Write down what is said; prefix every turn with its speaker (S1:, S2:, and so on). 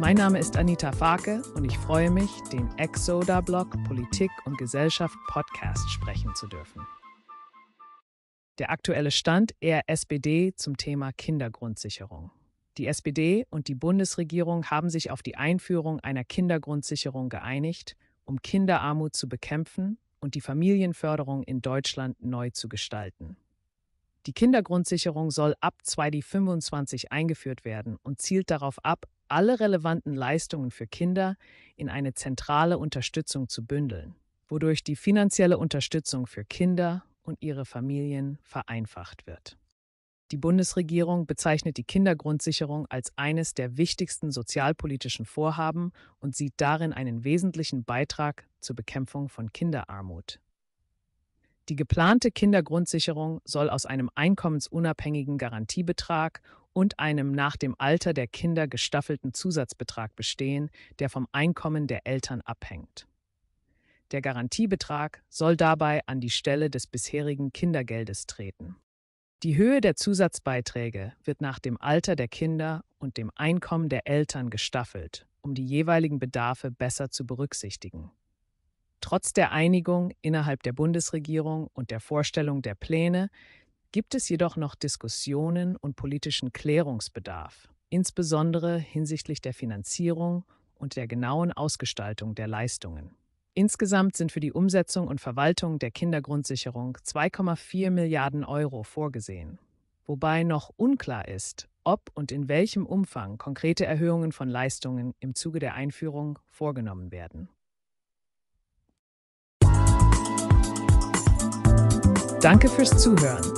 S1: Mein Name ist Anita Farke und ich freue mich, den Exoda-Blog Politik und Gesellschaft Podcast sprechen zu dürfen. Der aktuelle Stand eher SPD zum Thema Kindergrundsicherung. Die SPD und die Bundesregierung haben sich auf die Einführung einer Kindergrundsicherung geeinigt, um Kinderarmut zu bekämpfen und die Familienförderung in Deutschland neu zu gestalten. Die Kindergrundsicherung soll ab 2025 eingeführt werden und zielt darauf ab, alle relevanten Leistungen für Kinder in eine zentrale Unterstützung zu bündeln, wodurch die finanzielle Unterstützung für Kinder und ihre Familien vereinfacht wird. Die Bundesregierung bezeichnet die Kindergrundsicherung als eines der wichtigsten sozialpolitischen Vorhaben und sieht darin einen wesentlichen Beitrag zur Bekämpfung von Kinderarmut. Die geplante Kindergrundsicherung soll aus einem einkommensunabhängigen Garantiebetrag und einem nach dem Alter der Kinder gestaffelten Zusatzbetrag bestehen, der vom Einkommen der Eltern abhängt. Der Garantiebetrag soll dabei an die Stelle des bisherigen Kindergeldes treten. Die Höhe der Zusatzbeiträge wird nach dem Alter der Kinder und dem Einkommen der Eltern gestaffelt, um die jeweiligen Bedarfe besser zu berücksichtigen. Trotz der Einigung innerhalb der Bundesregierung und der Vorstellung der Pläne gibt es jedoch noch Diskussionen und politischen Klärungsbedarf, insbesondere hinsichtlich der Finanzierung und der genauen Ausgestaltung der Leistungen. Insgesamt sind für die Umsetzung und Verwaltung der Kindergrundsicherung 2,4 Milliarden Euro vorgesehen, wobei noch unklar ist, ob und in welchem Umfang konkrete Erhöhungen von Leistungen im Zuge der Einführung vorgenommen werden. Danke fürs Zuhören.